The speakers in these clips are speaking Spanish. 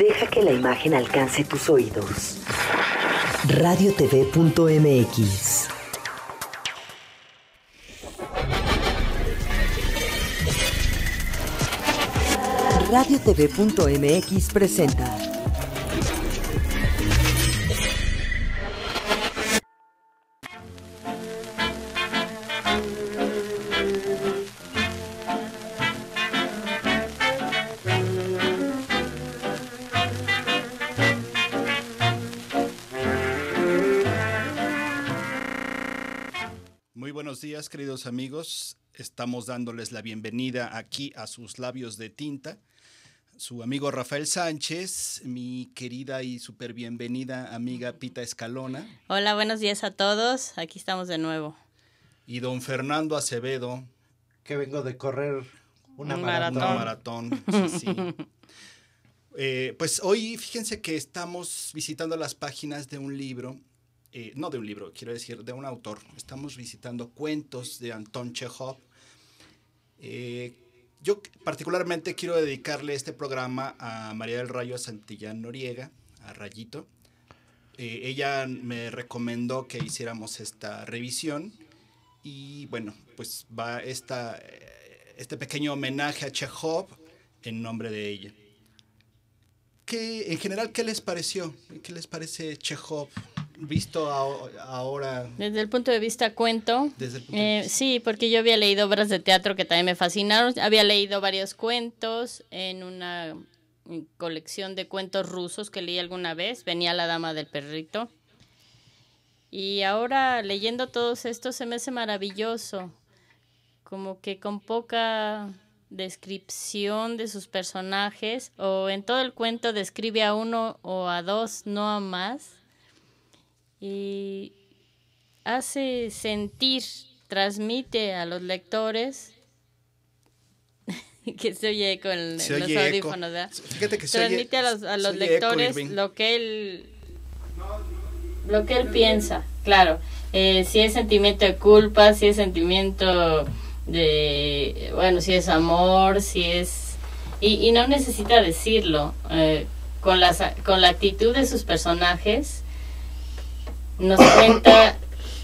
Deja que la imagen alcance tus oídos. Radiotv.mx Radiotv.mx presenta amigos, estamos dándoles la bienvenida aquí a sus labios de tinta. Su amigo Rafael Sánchez, mi querida y súper bienvenida amiga Pita Escalona. Hola, buenos días a todos. Aquí estamos de nuevo. Y don Fernando Acevedo. Que vengo de correr una maratón. Eh, pues hoy fíjense que estamos visitando las páginas de un libro eh, no de un libro, quiero decir, de un autor. Estamos visitando cuentos de Anton Chekhov. Eh, yo particularmente quiero dedicarle este programa a María del Rayo Santillán Noriega, a Rayito. Eh, ella me recomendó que hiciéramos esta revisión y bueno, pues va este pequeño homenaje a Chekhov en nombre de ella. ¿Qué, en general, ¿qué les pareció? ¿Qué les parece Chekhov? visto ahora? Desde el punto de vista cuento. Eh, sí, porque yo había leído obras de teatro que también me fascinaron. Había leído varios cuentos en una colección de cuentos rusos que leí alguna vez. Venía La Dama del Perrito. Y ahora leyendo todos estos se me hace maravilloso. Como que con poca descripción de sus personajes o en todo el cuento describe a uno o a dos, no a más y hace sentir, transmite a los lectores que se oye con los audífonos, transmite a los, lectores lo que él lo que él piensa, claro. Eh, si es sentimiento de culpa, si es sentimiento de, bueno, si es amor, si es... Y, no necesita decirlo. Eh, con, con la actitud de sus personajes, nos cuenta,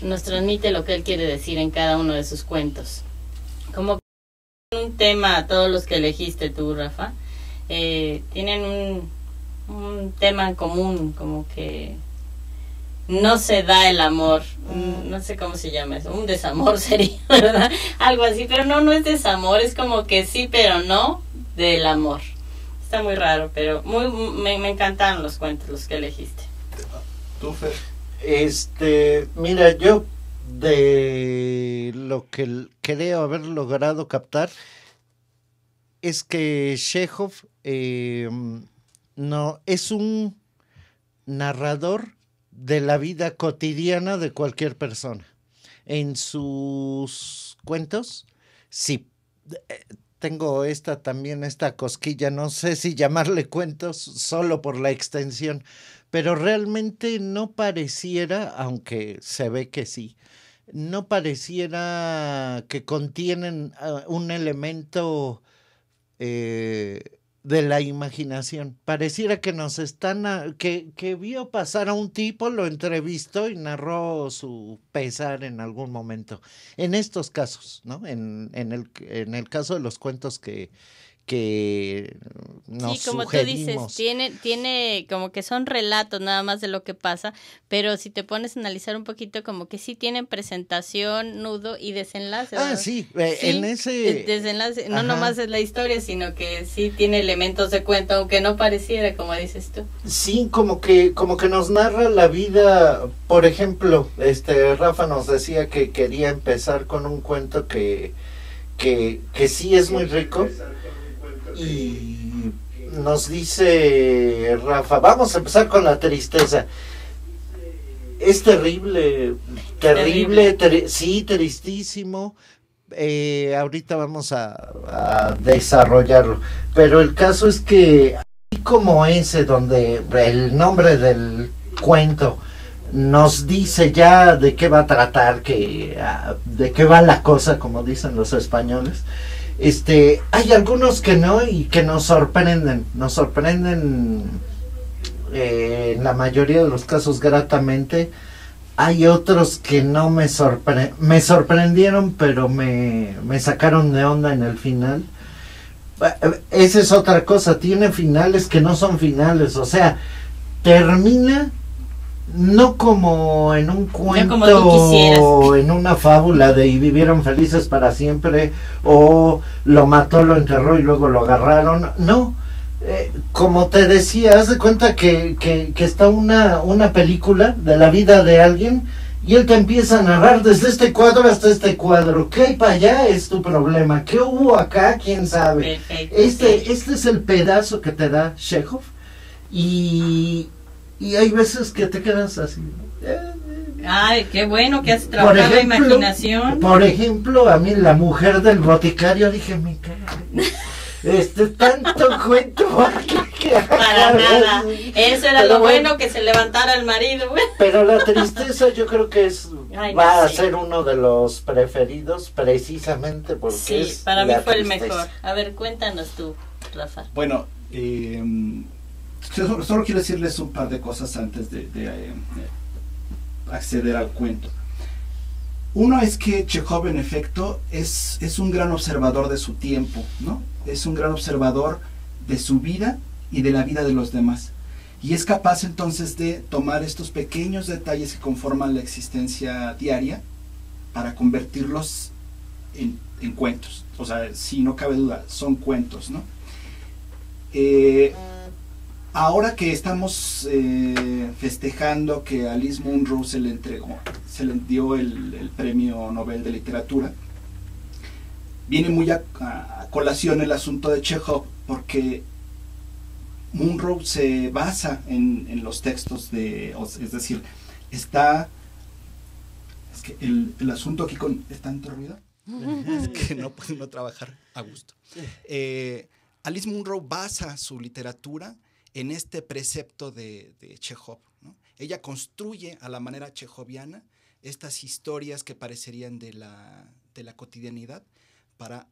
nos transmite lo que él quiere decir en cada uno de sus cuentos. Como un tema a todos los que elegiste tú, Rafa, eh, tienen un, tema en común, como que no se da el amor, mm. no sé cómo se llama eso, un desamor sería, ¿verdad? Algo así, pero no, no es desamor, es como que sí, pero no del amor. Está muy raro, pero muy, me, me encantaron los cuentos, los que elegiste. ¿Tú, este, mira, yo de lo que creo haber logrado captar es que Chekhov em, no es un narrador de la vida cotidiana de cualquier persona. En sus cuentos, sí, eh, tengo esta también, esta cosquilla, no sé si llamarle cuentos solo por la extensión, pero realmente no pareciera, aunque se ve que sí, no pareciera que contienen ah, un elemento eh, de la imaginación. Pareciera que nos están, ah, que, que vio pasar a un tipo, lo entrevistó y narró su pesar en algún momento. En estos casos, ¿no? En, en, el, en el caso de los cuentos que, que nos Sí, como tú dices, tiene, tiene como que son relatos nada más de lo que pasa, pero si te pones a analizar un poquito, como que sí tienen presentación, nudo y desenlace. Ah, eh, sí, en ese... Desenlace, no nomás es la historia, sino que sí tiene elementos de cuento, aunque no pareciera, como dices tú. Sí, como que, como que nos narra la vida, por ejemplo, este Rafa nos decía que quería empezar con un cuento que, que, que sí es muy rico. Y nos dice Rafa, vamos a empezar con la tristeza. Es terrible, terrible, sí, tristísimo. Eh, ahorita vamos a, desarrollarlo. Pero el caso es que así como ese donde el nombre del cuento nos dice ya de qué va a tratar, que, ah, de qué va la cosa, como dicen los españoles, este, hay algunos que no y que nos sorprenden, nos sorprenden eh, en la mayoría de los casos gratamente. Hay otros que no me me sorprendieron, pero me, me sacaron de onda en el final. Eh, eh, esa es otra cosa, tiene finales que no son finales, o sea, termina no como en un cuento o en una fábula de y vivieron felices para siempre o lo mató, lo enterró y luego lo agarraron, no. Eh, como te decía, haz de cuenta que, está una, una película de la vida de alguien y él te empieza a narrar desde este cuadro hasta este cuadro. ¿Qué hay para allá? Es tu problema. ¿Qué hubo acá? ¿Quién sabe? Este, este es el pedazo que te da Chekhov y, y hay veces que te quedas así. Ay, qué bueno que has trabajado la imaginación. Por ejemplo, a mí la mujer del boticario dije, mi cara. Este tanto cuento que para nada. Eso era lo bueno, que se levantara el marido. Pero la tristeza yo creo que es va a ser uno de los preferidos precisamente porque Sí, es para mí fue el mejor. A ver, cuéntanos tú, Rafa. Bueno, eh, Solo, quiero decirles un par de cosas antes de, eh, acceder al cuento. Uno es que Chekhov, en efecto, es, es, un gran observador de su tiempo, ¿no? Es un gran observador de su vida y de la vida de los demás. Y es capaz entonces de tomar estos pequeños detalles que conforman la existencia diaria para convertirlos en, cuentos. O sea, si no cabe duda, son cuentos, ¿no? Eh, Ahora que estamos eh, festejando que a Alice Munro se le entregó, se le dio el, premio Nobel de Literatura, viene muy a, colación el asunto de Chekhov, porque Munro se basa en, los textos de, es decir, está, es que el, asunto aquí con, en tu ruido? es que no podemos trabajar a gusto. Eh, Alice Munro basa su literatura en este precepto de, de Chekhov. Ella construye a la manera chejoviana estas historias que parecerían de la, de la cotidianidad para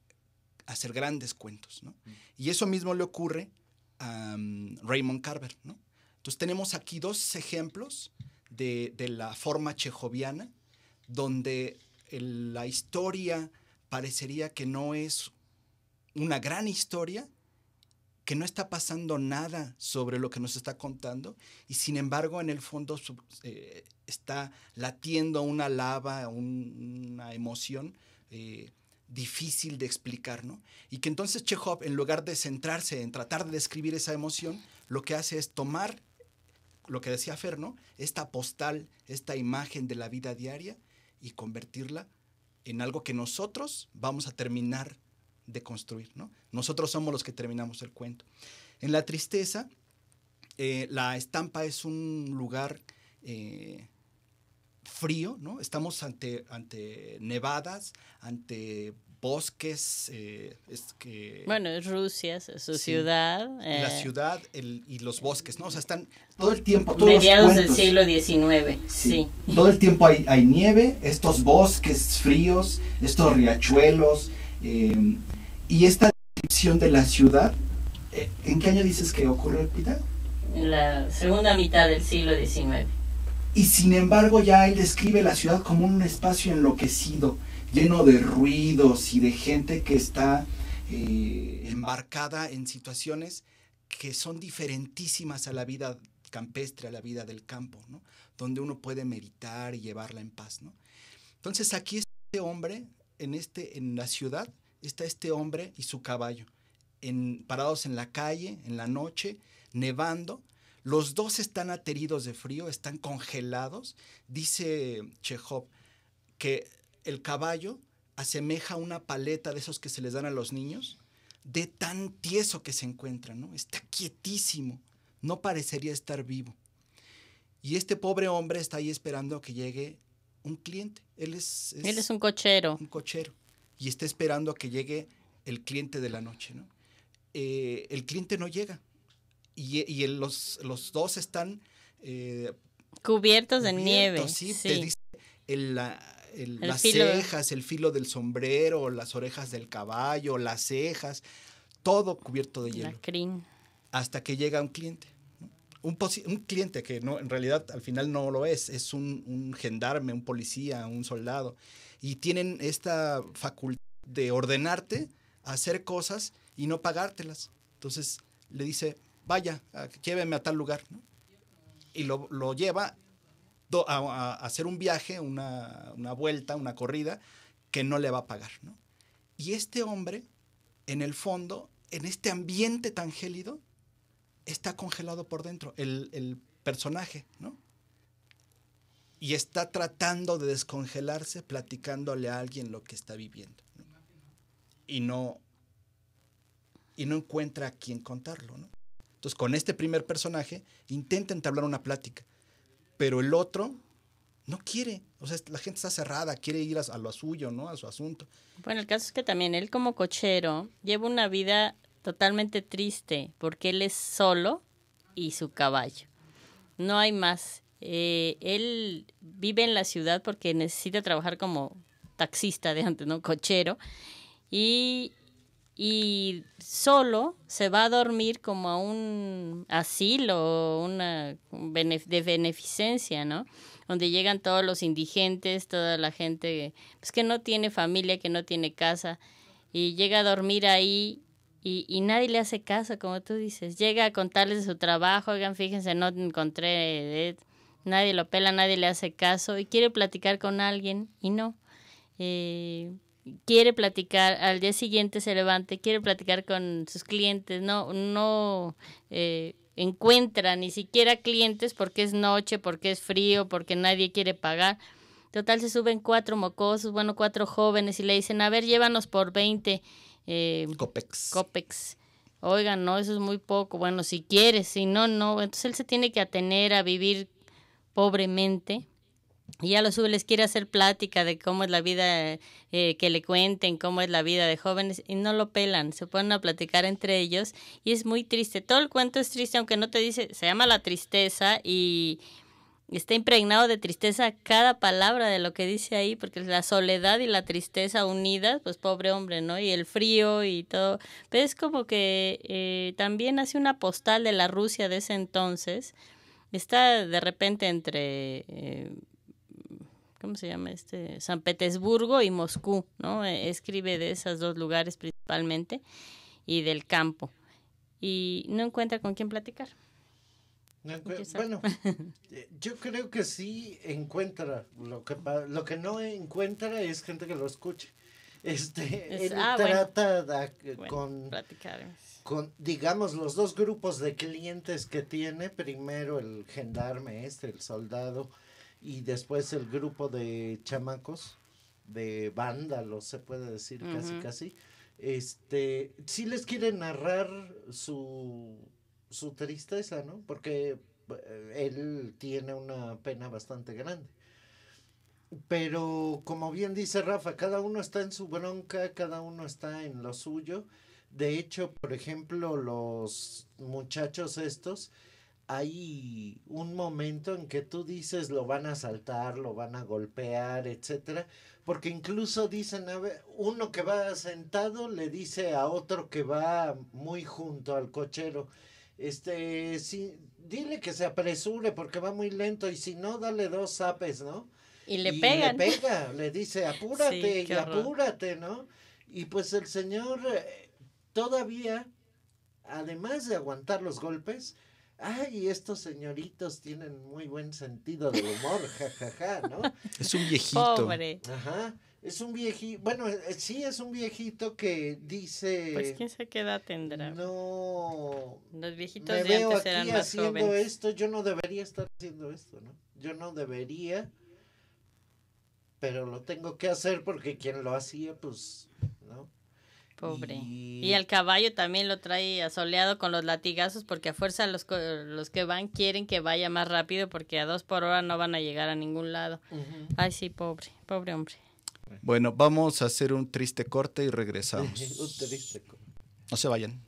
hacer grandes cuentos. Mm. Y eso mismo le ocurre a mm, Raymond Carver. Entonces tenemos aquí dos ejemplos de, la forma chejoviana, donde la historia parecería que no es una gran historia, que no está pasando nada sobre lo que nos está contando y sin embargo en el fondo eh, está latiendo una lava, una emoción eh, difícil de explicar, ¿no? Y que entonces Chekhov, en lugar de centrarse en tratar de describir esa emoción, lo que hace es tomar lo que decía Ferno Esta postal, esta imagen de la vida diaria y convertirla en algo que nosotros vamos a terminar de construir. ¿no? Nosotros somos los que terminamos el cuento. En la tristeza, eh, la estampa es un lugar eh, frío, ¿no? Estamos ante, ante nevadas, ante bosques. Eh, bueno, es Rusia, es su ciudad. la ciudad y los bosques, ¿no? O sea, están todo el tiempo. Todos mediados del siglo XIX, sí. Todo el tiempo hay, hay nieve, estos bosques fríos, estos riachuelos, Em, y esta descripción de la ciudad, eh, ¿en qué año dices que ocurre, Pita? En la segunda mitad del siglo XIX. Y sin embargo ya él describe la ciudad como un espacio enloquecido, lleno de ruidos y de gente que está embarcada eh, en situaciones que son diferentísimas a la vida campestre, a la vida del campo, donde uno puede meditar y llevarla en paz. ¿no? Entonces aquí este hombre en, este, en la ciudad está este hombre y su caballo, en, parados en la calle, en la noche, nevando. Los dos están ateridos de frío, están congelados. Dice Chekhov que el caballo asemeja una paleta de esos que se les dan a los niños, de tan tieso que se encuentra, ¿no? Está quietísimo, no parecería estar vivo. Y este pobre hombre está ahí esperando que llegue un cliente. Él es, Él es un cochero. Un cochero. Y está esperando a que llegue el cliente de la noche, ¿no? Eh, el cliente no llega. Y, los, dos están... Eh, cubiertos, de nieve. Sí, las cejas, el filo del sombrero, las orejas del caballo, las cejas, todo cubierto de hielo. Hasta que llega un cliente un, cliente que no, en realidad al final no lo es, es un, gendarme, un policía, un soldado, y tienen esta facultad de ordenarte hacer cosas y no pagártelas. Entonces le dice, vaya, lléveme a tal lugar, Y lo, lleva a, hacer un viaje, una, una vuelta, una corrida, que no le va a pagar, Y este hombre, en el fondo, en este ambiente tan gélido, está congelado por dentro el, personaje, ¿no? Y está tratando de descongelarse platicándole a alguien lo que está viviendo. Y no y no encuentra a quien contarlo, ¿no? Entonces, con este primer personaje intenta entablar una plática, pero el otro no quiere. O sea, la gente está cerrada, quiere ir a, lo suyo, ¿no? A su asunto. Bueno, el caso es que también él como cochero lleva una vida totalmente triste, porque él es solo y su caballo. No hay más. Eh, él vive en la ciudad porque necesita trabajar como taxista de antes, ¿no? Cochero. Y, y solo se va a dormir como a un asilo, una de beneficencia, ¿no? Donde llegan todos los indigentes, toda la gente pues, que no tiene familia, que no tiene casa. Y llega a dormir ahí y, nadie le hace caso, como tú dices. Llega a contarles de su trabajo, oigan, fíjense, no encontré, eh, nadie lo pela, nadie le hace caso y quiere platicar con alguien y no. Eh, quiere platicar, al día siguiente se levante, quiere platicar con sus clientes, no, no eh, encuentra ni siquiera clientes porque es noche, porque es frío, porque nadie quiere pagar. Total, se suben cuatro mocosos, bueno, cuatro jóvenes y le dicen, a ver, llévanos por 20 eh, Copex. Copex. Oigan, no, eso es muy poco. Bueno, si quieres, si no, no. Entonces él se tiene que atener a vivir pobremente. Y a los sube les quiere hacer plática de cómo es la vida, eh, que le cuenten cómo es la vida de jóvenes y no lo pelan, se ponen a platicar entre ellos y es muy triste. Todo el cuento es triste, aunque no te dice, se llama la tristeza y Está impregnado de tristeza cada palabra de lo que dice ahí, porque la soledad y la tristeza unidas, pues pobre hombre, ¿no? Y el frío y todo. Pero pues, es como que eh, también hace una postal de la Rusia de ese entonces. Está de repente entre... Eh, ¿cómo se llama este? San Petersburgo y Moscú, ¿no? E, escribe de esos dos lugares principalmente y del campo. Y no encuentra con quién platicar. Bueno, eh, yo creo que sí encuentra. Lo que, lo que no encuentra es gente que lo escuche. Este, él ah, trata eh, con, digamos, los dos grupos de clientes que tiene. Primero el gendarme este, el soldado, y después el grupo de chamacos, de vándalos, se puede decir casi, casi. Este, sí les quiere narrar su su tristeza, ¿no? Porque eh, él tiene una pena bastante grande. Pero como bien dice Rafa, cada uno está en su bronca, cada uno está en lo suyo. De hecho, por ejemplo, los muchachos estos, hay un momento en que tú dices lo van a saltar, lo van a golpear, etcétera, porque incluso dicen uno que va sentado le dice a otro que va muy junto al cochero este, si, dile que se apresure porque va muy lento y si no, dale dos zapes, ¿no? Y le y Le pega, le dice, apúrate y apúrate, ¿no? Y pues el señor eh, todavía, además de aguantar los golpes, ay, estos señoritos tienen muy buen sentido del humor, jajaja, ja, ja, ¿no? Es un viejito. Pobre. Ajá. Es un viejito, bueno, eh, sí es un viejito que dice... Pues quién se qué edad tendrá. No. Los viejitos de antes más haciendo esto, yo no debería estar haciendo esto, ¿no? Yo no debería, pero lo tengo que hacer porque quien lo hacía, pues, ¿no? Pobre. Y... el al caballo también lo trae asoleado con los latigazos porque a fuerza los, los que van quieren que vaya más rápido porque a dos por hora no van a llegar a ningún lado. Ay, sí, pobre, pobre hombre. Bueno, vamos a hacer un triste corte y regresamos. No se vayan.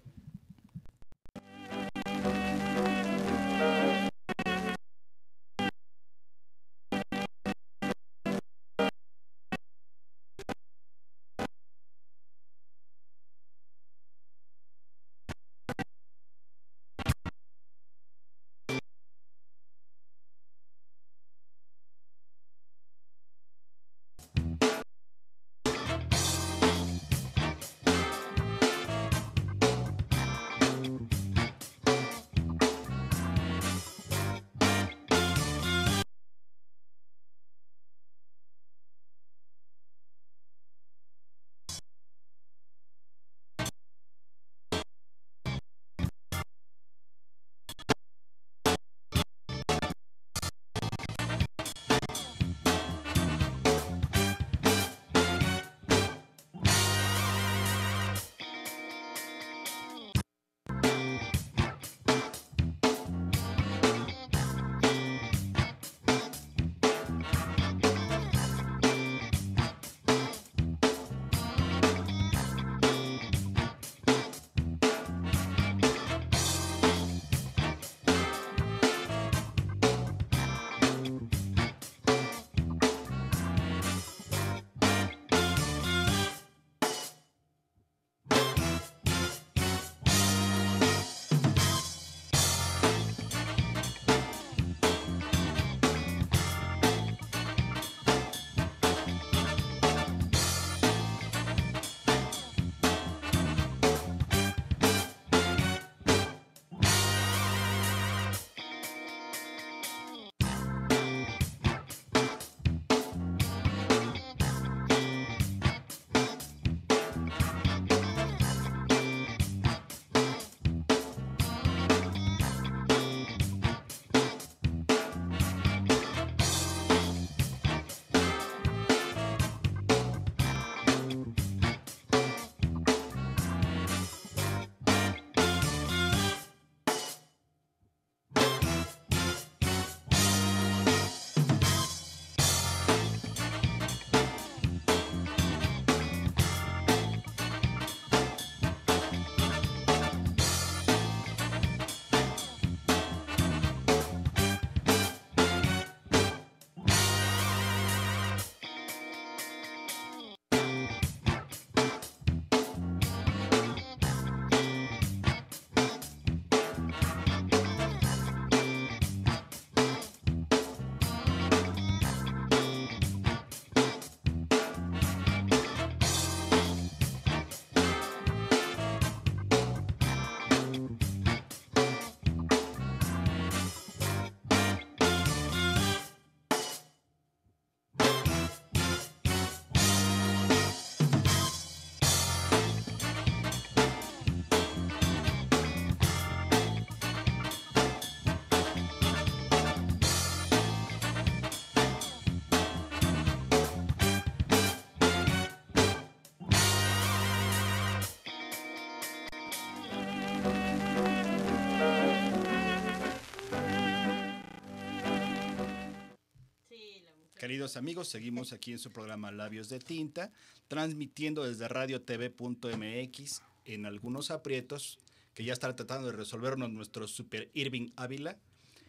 Queridos amigos, seguimos aquí en su programa Labios de Tinta, transmitiendo desde radiotv.mx en algunos aprietos que ya está tratando de resolvernos nuestro super Irving Ávila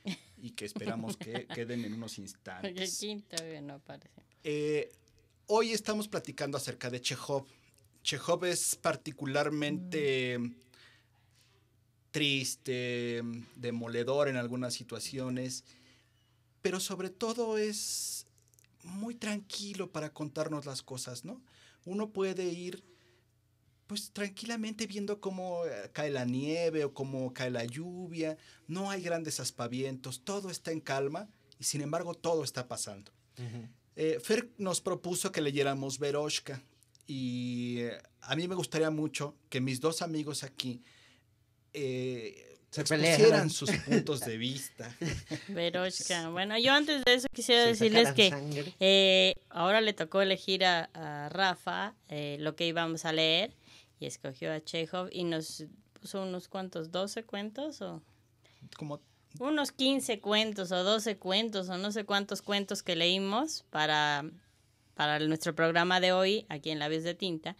y que esperamos que queden en unos instantes. Eh, hoy estamos platicando acerca de Chekhov. Chekhov es particularmente mm. triste, demoledor en algunas situaciones, pero sobre todo es muy tranquilo para contarnos las cosas, ¿no? Uno puede ir pues tranquilamente viendo cómo eh, cae la nieve o cómo cae la lluvia, no hay grandes aspavientos, todo está en calma y sin embargo todo está pasando. Eh, Fer nos propuso que leyéramos Veroshka y eh, a mí me gustaría mucho que mis dos amigos aquí se pelearan sus puntos de vista. Veroshka. Bueno, yo antes de eso quisiera decirles que eh, ahora le tocó elegir a, Rafa eh, lo que íbamos a leer y escogió a Chekhov y nos puso unos cuantos, 12 cuentos o... Como... Unos 15 cuentos o 12 cuentos o no sé cuántos cuentos que leímos para, para nuestro programa de hoy aquí en la vez de Tinta.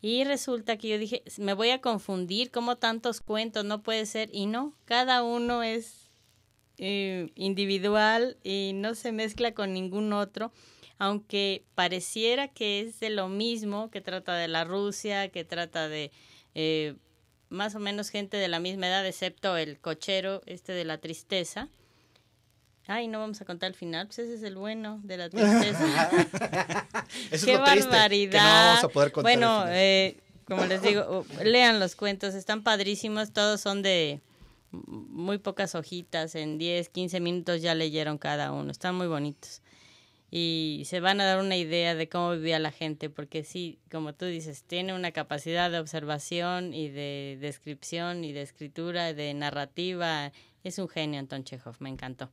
Y resulta que yo dije, me voy a confundir, como tantos cuentos, no puede ser. Y no, cada uno es eh, individual y no se mezcla con ningún otro, aunque pareciera que es de lo mismo, que trata de la Rusia, que trata de eh, más o menos gente de la misma edad, excepto el cochero, este de la tristeza. Ay, no vamos a contar el final, pues ese es el bueno de la tristeza. Qué es que no vamos a poder contar bueno, eh, como les digo, lean los cuentos, están padrísimos, todos son de muy pocas hojitas, en 10, 15 minutos ya leyeron cada uno, están muy bonitos. Y se van a dar una idea de cómo vivía la gente, porque sí, como tú dices, tiene una capacidad de observación y de descripción y de escritura, de narrativa. Es un genio Anton Chekhov, me encantó.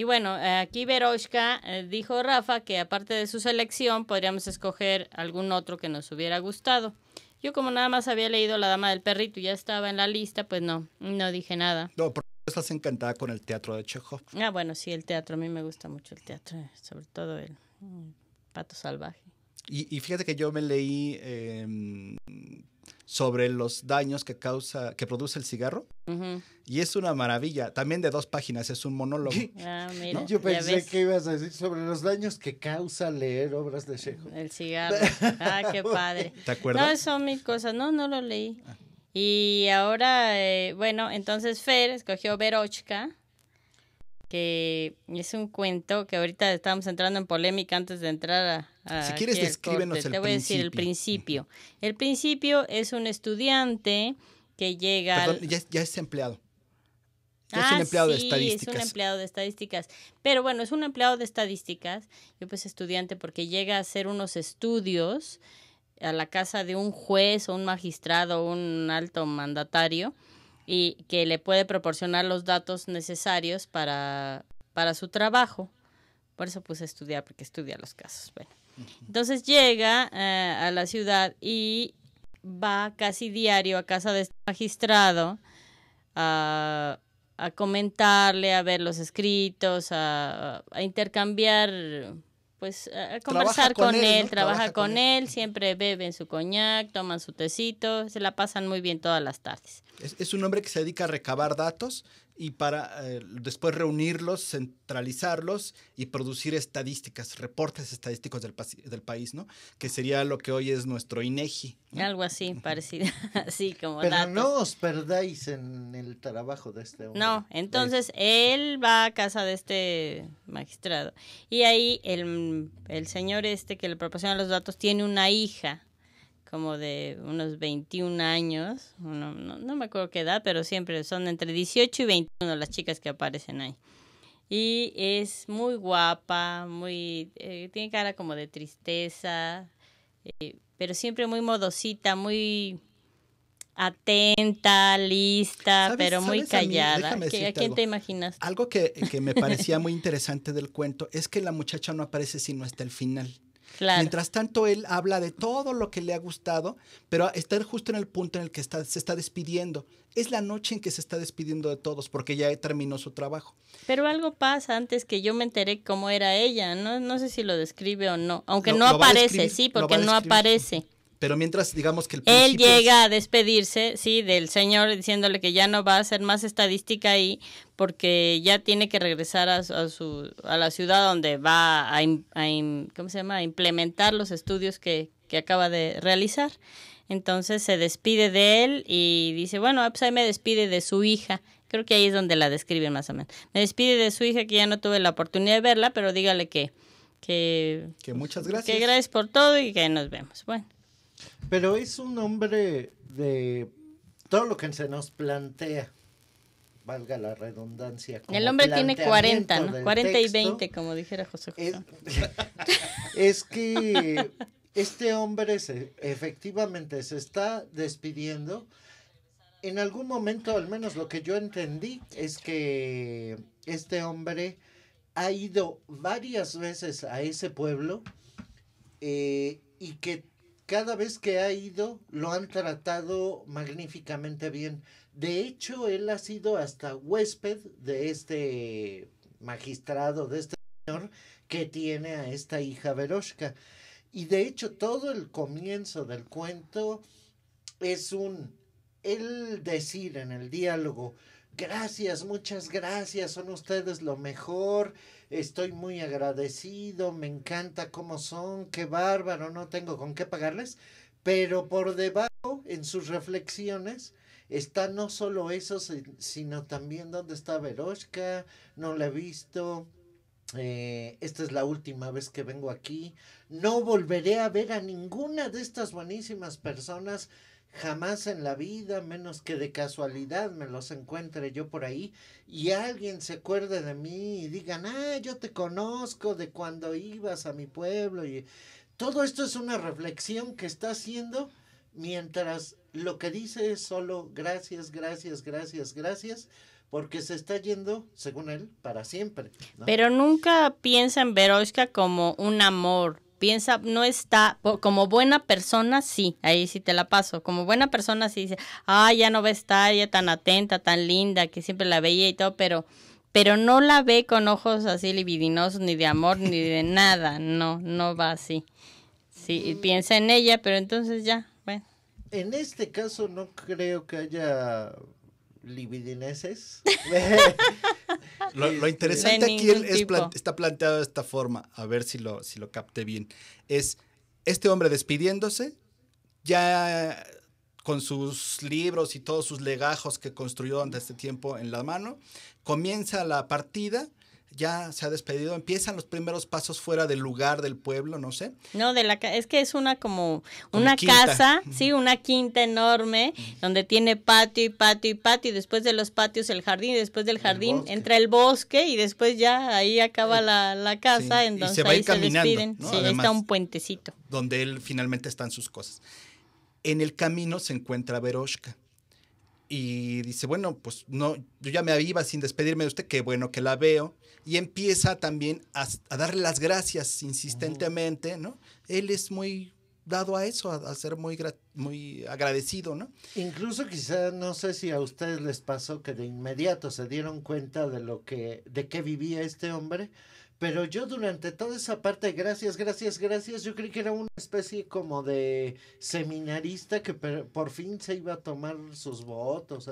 Y bueno, aquí Veroshka eh, dijo Rafa que aparte de su selección podríamos escoger algún otro que nos hubiera gustado. Yo como nada más había leído La Dama del Perrito y ya estaba en la lista, pues no, no dije nada. No, porque estás encantada con el teatro de Chekhov. Ah, bueno, sí, el teatro, a mí me gusta mucho el teatro, sobre todo el pato salvaje. Y, fíjate que yo me leí em, sobre los daños que causa, que produce el cigarro. Y es una maravilla. También de dos páginas, es un monólogo. Ah, mira, Yo pensé que ibas a decir sobre los daños que causa leer obras de Chejo. El cigarro. Ah, qué padre. ¿Te acuerdas? No, son mil cosas. No, no lo leí. Ah. Y ahora, eh, bueno, entonces Fer escogió Verochka, que es un cuento que ahorita estábamos entrando en polémica antes de entrar a, si quieres, descríbenos el Te voy principio. a decir el principio. El principio es un estudiante que llega. ya, es empleado. es un ah, empleado de estadísticas. Es un empleado de estadísticas. Pero bueno, es un empleado de estadísticas. Yo, pues, estudiante, porque llega a hacer unos estudios a la casa de un juez o un magistrado o un alto mandatario y que le puede proporcionar los datos necesarios para, para su trabajo. Por eso puse estudiar, porque estudia los casos. Bueno. Entonces llega eh, a la ciudad y va casi diario a casa de este magistrado a, a comentarle, a ver los escritos, a, intercambiar, pues a conversar con, él, trabaja, con, él. siempre beben su coñac, toman su tecito, se la pasan muy bien todas las tardes. es, un hombre que se dedica a recabar datos y para eh, después reunirlos, centralizarlos y producir estadísticas, reportes estadísticos del, del país, ¿no? Que sería lo que hoy es nuestro INEGI. E Algo así, parecido, así como Pero no os perdáis en el trabajo de este hombre. No, entonces él va a casa de este magistrado y ahí el, el señor este que le proporciona los datos tiene una hija como de unos 21 años, no, me acuerdo qué edad, pero siempre son entre 18 y 21 las chicas que aparecen ahí. Y es muy guapa, muy eh, tiene cara como de tristeza, eh, pero siempre muy modosita, muy atenta, lista, pero muy callada. A, quién te imaginas? Algo que, que me parecía muy interesante del cuento es que la muchacha no aparece sino hasta el final. Mientras tanto, él habla de todo lo que le ha gustado, pero está justo en el punto en el que se está despidiendo. Es la noche en que se está despidiendo de todos porque ya terminó su trabajo. Pero algo pasa antes que yo me enteré cómo era ella, no, sé si lo describe o no, aunque no aparece, sí, porque no aparece. Pero mientras, digamos que el Él llega a despedirse, sí, del señor diciéndole que ya no va a hacer más estadística ahí porque ya tiene que regresar a, a, la ciudad donde va a, ¿cómo se llama? implementar los estudios que, que acaba de realizar. Entonces se despide de él y dice, bueno, ah, pues ahí me despide de su hija. Creo que ahí es donde la describen más o menos. Me despide de su hija que ya no tuve la oportunidad de verla, pero dígale que... Que, que muchas gracias. Que gracias por todo y que nos vemos. Bueno. Pero es un hombre de todo lo que se nos plantea, valga la redundancia. el hombre tiene 40, ¿no? 40 y 20, como dijera José José. Es, que este hombre efectivamente se está despidiendo. En algún momento, al menos lo que yo entendí, es que este hombre ha ido varias veces a ese pueblo eh, y que cada vez que ha ido lo han tratado magníficamente bien. De hecho, él ha sido hasta huésped de este magistrado, de este señor que tiene a esta hija Veroshka. Y de hecho, todo el comienzo del cuento es un él decir en el diálogo, Gracias, muchas gracias, son ustedes lo mejor, estoy muy agradecido, me encanta cómo son, qué bárbaro, no tengo con qué pagarles, pero por debajo, en sus reflexiones, está no solo eso, sino también dónde está Veroshka, no la he visto, eh, esta es la última vez que vengo aquí, no volveré a ver a ninguna de estas buenísimas personas Jamás en la vida, menos que de casualidad me los encuentre yo por ahí y alguien se acuerde de mí y digan, ah, yo te conozco de cuando ibas a mi pueblo. Y todo esto es una reflexión que está haciendo mientras lo que dice es solo gracias, gracias, gracias, gracias porque se está yendo, según él, para siempre. Pero nunca piensa en Veroska como un amor, piensa, no está, como buena persona, sí, ahí sí te la paso, como buena persona sí dice, ah, ya no ve a estar, ya tan atenta, tan linda, que siempre la veía y todo, pero, pero no la ve con ojos así libidinosos, ni de amor, ni de nada, no, no va así. Sí, piensa en ella, pero entonces ya, bueno. En este caso no creo que haya libidineses. lo, este, interesante aquí está planteado de esta forma, a ver si lo, si lo capté bien. Es este hombre despidiéndose, ya con sus libros y todos sus legajos que construyó durante este tiempo en la mano, comienza la partida ya se ha despedido, empiezan los primeros pasos fuera del lugar del pueblo, no sé. No, de la es que es una como una casa, sí, una quinta enorme donde tiene patio y patio y patio y después de los patios el jardín, y después del jardín entra el bosque y después ya ahí acaba la, casa, entonces se va caminando, está un puentecito donde él finalmente están sus cosas. En el camino se encuentra Veroshka y dice, bueno, pues no, yo ya me iba sin despedirme de usted, qué bueno que la veo. Y empieza también a, darle las gracias insistentemente, ¿no? Él es muy dado a eso, a, ser muy, muy agradecido, ¿no? Incluso quizá, no sé si a ustedes les pasó que de inmediato se dieron cuenta de lo que, de qué vivía este hombre, pero yo durante toda esa parte, gracias, gracias, gracias, yo creí que era una especie como de seminarista que por fin se iba a tomar sus votos.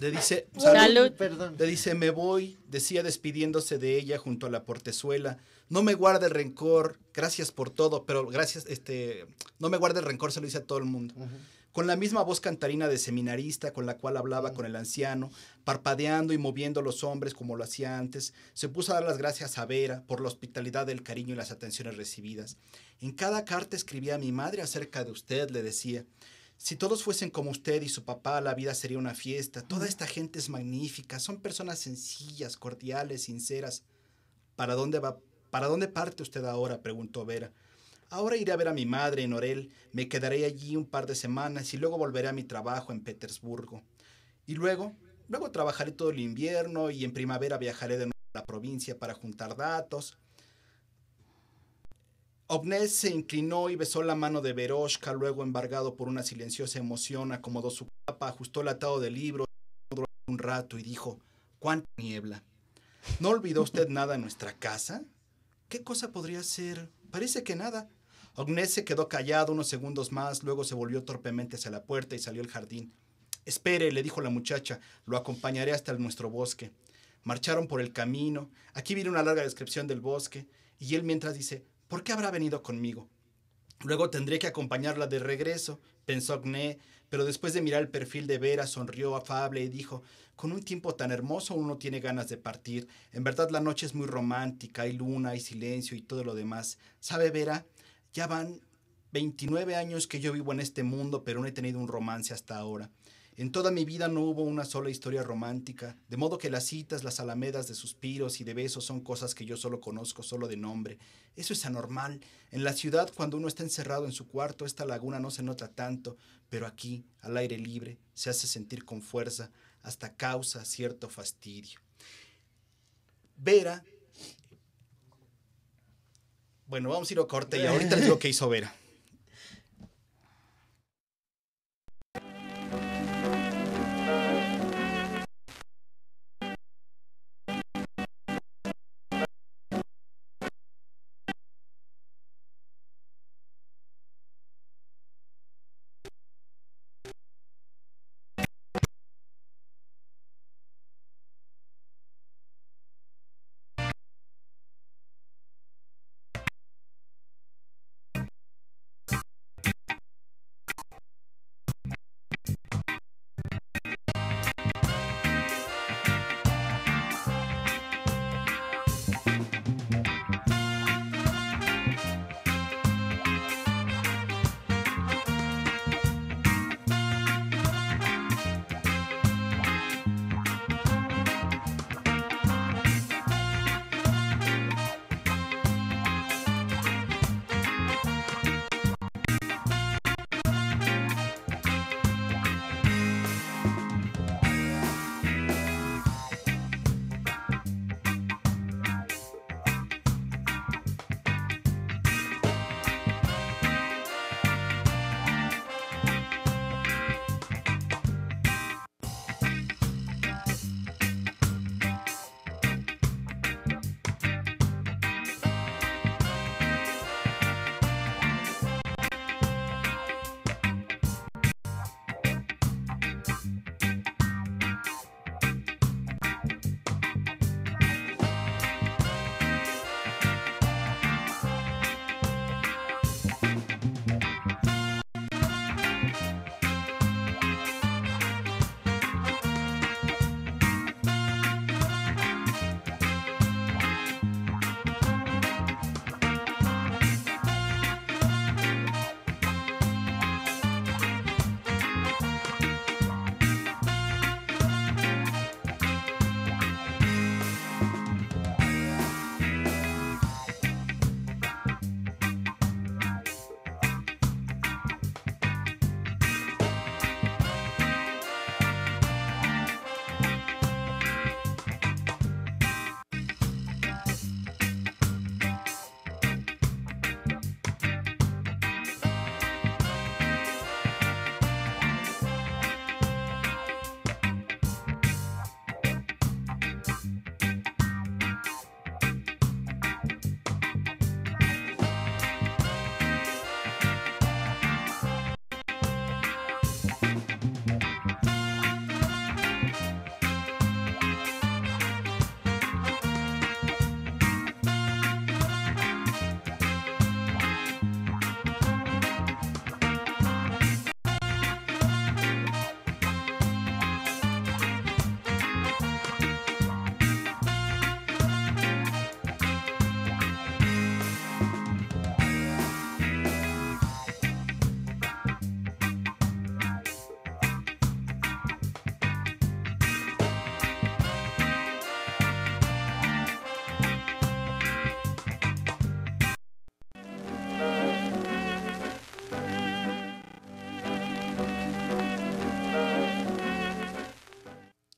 le dice, salud, Perdón. Le dice, me voy, decía despidiéndose de ella junto a la portezuela. No me guarde el rencor, gracias por todo, pero gracias, este, no me guarde el rencor, se lo dice a todo el mundo con la misma voz cantarina de seminarista con la cual hablaba mm. con el anciano, parpadeando y moviendo los hombres como lo hacía antes, se puso a dar las gracias a Vera por la hospitalidad, el cariño y las atenciones recibidas. En cada carta escribía a mi madre acerca de usted, le decía. Si todos fuesen como usted y su papá, la vida sería una fiesta. Toda mm. esta gente es magnífica, son personas sencillas, cordiales, sinceras. ¿Para dónde va? ¿Para dónde parte usted ahora? preguntó Vera. Ahora iré a ver a mi madre en Orel, me quedaré allí un par de semanas y luego volveré a mi trabajo en Petersburgo. Y luego, luego trabajaré todo el invierno y en primavera viajaré de nuevo a la provincia para juntar datos. Ovnes se inclinó y besó la mano de Veroshka, luego embargado por una silenciosa emoción, acomodó su capa, ajustó el atado del libro un rato y dijo, ¡cuánta niebla! ¿No olvidó usted nada en nuestra casa? ¿Qué cosa podría ser? Parece que nada. Agnès se quedó callado unos segundos más, luego se volvió torpemente hacia la puerta y salió al jardín. Espere, le dijo la muchacha, lo acompañaré hasta nuestro bosque. Marcharon por el camino, aquí viene una larga descripción del bosque, y él mientras dice, ¿por qué habrá venido conmigo? Luego tendré que acompañarla de regreso, pensó Agné, pero después de mirar el perfil de Vera sonrió afable y dijo, con un tiempo tan hermoso uno tiene ganas de partir, en verdad la noche es muy romántica, hay luna, hay silencio y todo lo demás. ¿Sabe Vera? ya van 29 años que yo vivo en este mundo, pero no he tenido un romance hasta ahora. En toda mi vida no hubo una sola historia romántica, de modo que las citas, las alamedas de suspiros y de besos son cosas que yo solo conozco, solo de nombre. Eso es anormal. En la ciudad, cuando uno está encerrado en su cuarto, esta laguna no se nota tanto, pero aquí, al aire libre, se hace sentir con fuerza, hasta causa cierto fastidio. Vera bueno, vamos a ir a corte y ahorita les digo qué hizo Vera.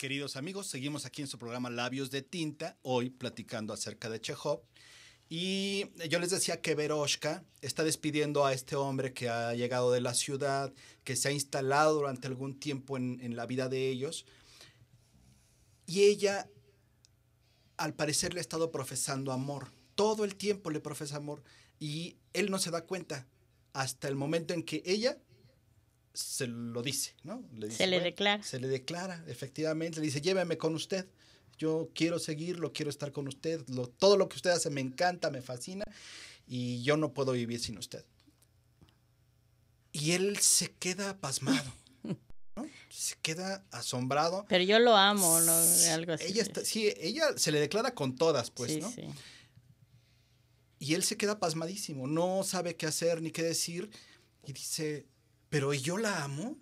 queridos amigos, seguimos aquí en su programa Labios de Tinta, hoy platicando acerca de Chekhov. Y yo les decía que Veroshka está despidiendo a este hombre que ha llegado de la ciudad, que se ha instalado durante algún tiempo en, en la vida de ellos. Y ella, al parecer, le ha estado profesando amor. Todo el tiempo le profesa amor. Y él no se da cuenta hasta el momento en que ella se lo dice, ¿no? Le se le declara. Se le declara, efectivamente, le dice, lléveme con usted, yo quiero seguirlo, quiero estar con usted, todo lo que usted hace me encanta, me fascina y yo no puedo vivir sin usted. Y él se queda pasmado. Se queda asombrado. Pero yo lo amo, Algo así. Ella está, sí, ella se le declara con todas, pues, sí, ¿no? Sí. Y él se queda pasmadísimo, no sabe qué hacer ni qué decir y dice, pero yo la amo.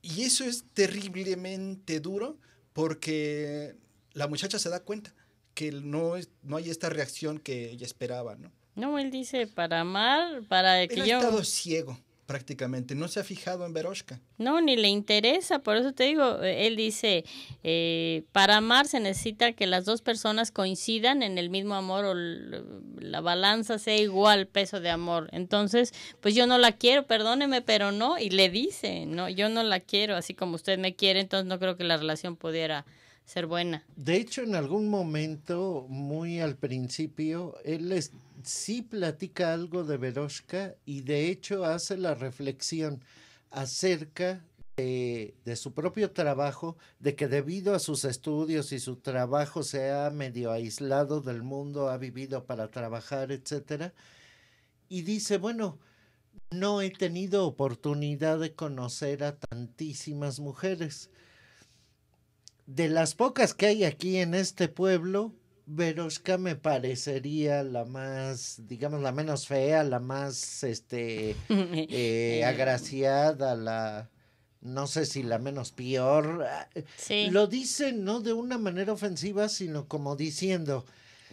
Y eso es terriblemente duro porque la muchacha se da cuenta que no, es, no hay esta reacción que ella esperaba, ¿no? No, él dice, para amar, para que yo... ciego prácticamente. No se ha fijado en Veroshka. No, ni le interesa, por eso te digo, él dice, eh, para amar se necesita que las dos personas coincidan en el mismo amor o la balanza sea igual peso de amor. Entonces, pues yo no la quiero, perdóneme, pero no, y le dice, no, yo no la quiero, así como usted me quiere, entonces no creo que la relación pudiera ser buena. De hecho, en algún momento, muy al principio, él les sí platica algo de Veroshka y de hecho hace la reflexión acerca de, su propio trabajo, de que debido a sus estudios y su trabajo se ha medio aislado del mundo, ha vivido para trabajar, etcétera, y dice, bueno, no he tenido oportunidad de conocer a tantísimas mujeres. De las pocas que hay aquí en este pueblo, Veroshka me parecería la más, digamos, la menos fea, la más, este, eh, eh, eh. agraciada, la, no sé si la menos peor. Ah, sí. Lo dice no de una manera ofensiva, sino como diciendo,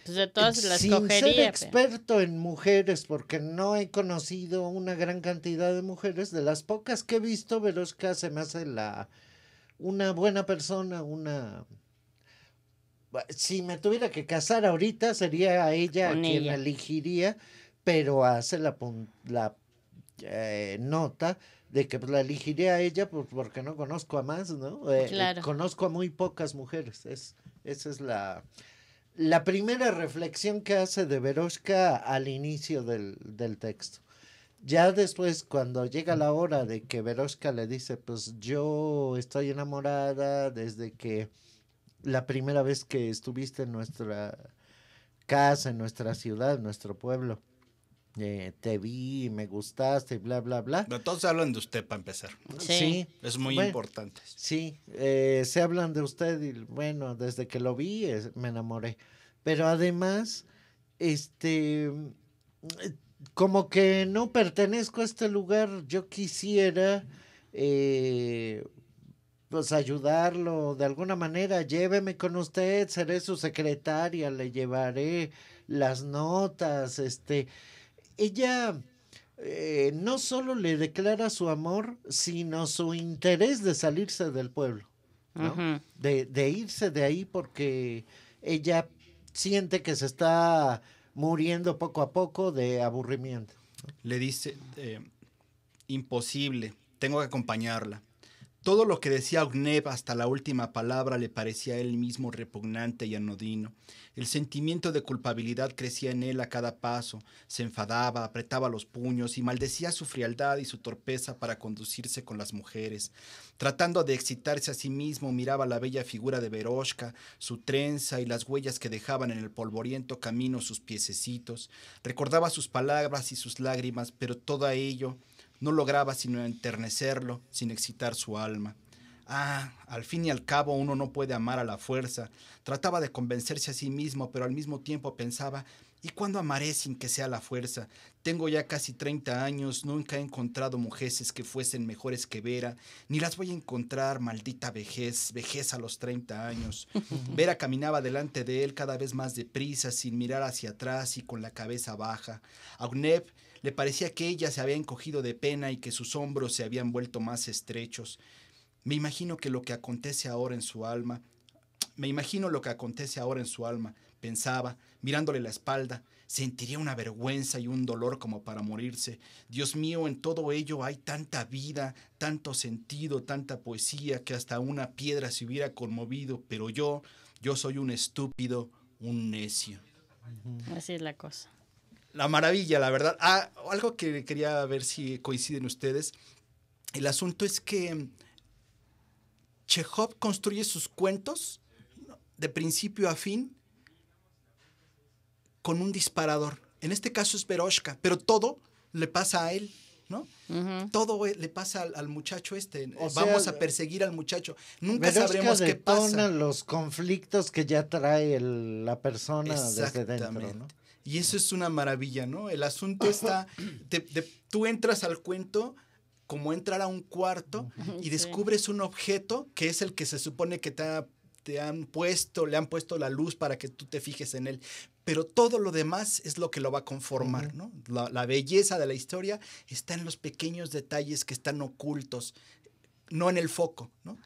pues, de todas las sin ser pues. experto en mujeres, porque no he conocido una gran cantidad de mujeres, de las pocas que he visto, Veroska se me hace la, una buena persona, una si me tuviera que casar ahorita, sería a ella quien elegiría, pero hace la, la eh, nota de que pues, la elegiría a ella pues, porque no conozco a más, ¿no? Eh, eh, conozco a muy pocas mujeres. Es, esa es la, la primera reflexión que hace de Veroshka al inicio del, del texto. Ya después, cuando llega la hora de que Veroshka le dice, pues yo estoy enamorada desde que la primera vez que estuviste en nuestra casa, en nuestra ciudad, en nuestro pueblo. Eh, te vi, me gustaste, bla, bla, bla. Pero todos hablan de usted para empezar. Sí. Es muy importante. Sí, eh, se hablan de usted y bueno, desde que lo vi me enamoré. Pero además, este, como que no pertenezco a este lugar, yo quisiera eh, pues ayudarlo de alguna manera, lléveme con usted, seré su secretaria, le llevaré las notas, este, ella eh, no solo le declara su amor, sino su interés de salirse del pueblo, de, irse de ahí porque ella siente que se está muriendo poco a poco de aburrimiento. Le dice, eh, imposible, tengo que acompañarla todo lo que decía Ognev hasta la última palabra le parecía a él mismo repugnante y anodino. El sentimiento de culpabilidad crecía en él a cada paso, se enfadaba, apretaba los puños y maldecía su frialdad y su torpeza para conducirse con las mujeres. Tratando de excitarse a sí mismo, miraba la bella figura de Veroshka, su trenza y las huellas que dejaban en el polvoriento camino sus piececitos. Recordaba sus palabras y sus lágrimas, pero todo ello no lograba sino enternecerlo sin excitar su alma. Ah, al fin y al cabo uno no puede amar a la fuerza. Trataba de convencerse a sí mismo, pero al mismo tiempo pensaba, ¿y cuándo amaré sin que sea la fuerza? Tengo ya casi 30 años, nunca he encontrado mujeres que fuesen mejores que Vera, ni las voy a encontrar, maldita vejez, vejez a los 30 años. Vera caminaba delante de él cada vez más deprisa, sin mirar hacia atrás y con la cabeza baja. Agnev le parecía que ella se había encogido de pena y que sus hombros se habían vuelto más estrechos. Me imagino que lo que acontece ahora en su alma, me imagino lo que acontece ahora en su alma, pensaba, mirándole la espalda, sentiría una vergüenza y un dolor como para morirse. Dios mío, en todo ello hay tanta vida, tanto sentido, tanta poesía, que hasta una piedra se hubiera conmovido, pero yo, yo soy un estúpido, un necio. Así es la cosa la maravilla, la verdad. Ah, algo que quería ver si coinciden ustedes. El asunto es que Chekhov construye sus cuentos de principio a fin con un disparador. En este caso es Veroshka, pero todo le pasa a él, ¿no? Todo le pasa al, muchacho este. Vamos a perseguir al muchacho. Nunca sabremos qué pasa. los conflictos que ya trae la persona desde dentro, ¿no? Y eso es una maravilla, ¿no? El asunto está, tú entras al cuento como entrar a un cuarto y descubres un objeto que es el que se supone que te, han puesto, le han puesto la luz para que tú te fijes en él. Pero todo lo demás es lo que lo va a conformar, ¿no? la belleza de la historia está en los pequeños detalles que están ocultos no en el foco, ¿no?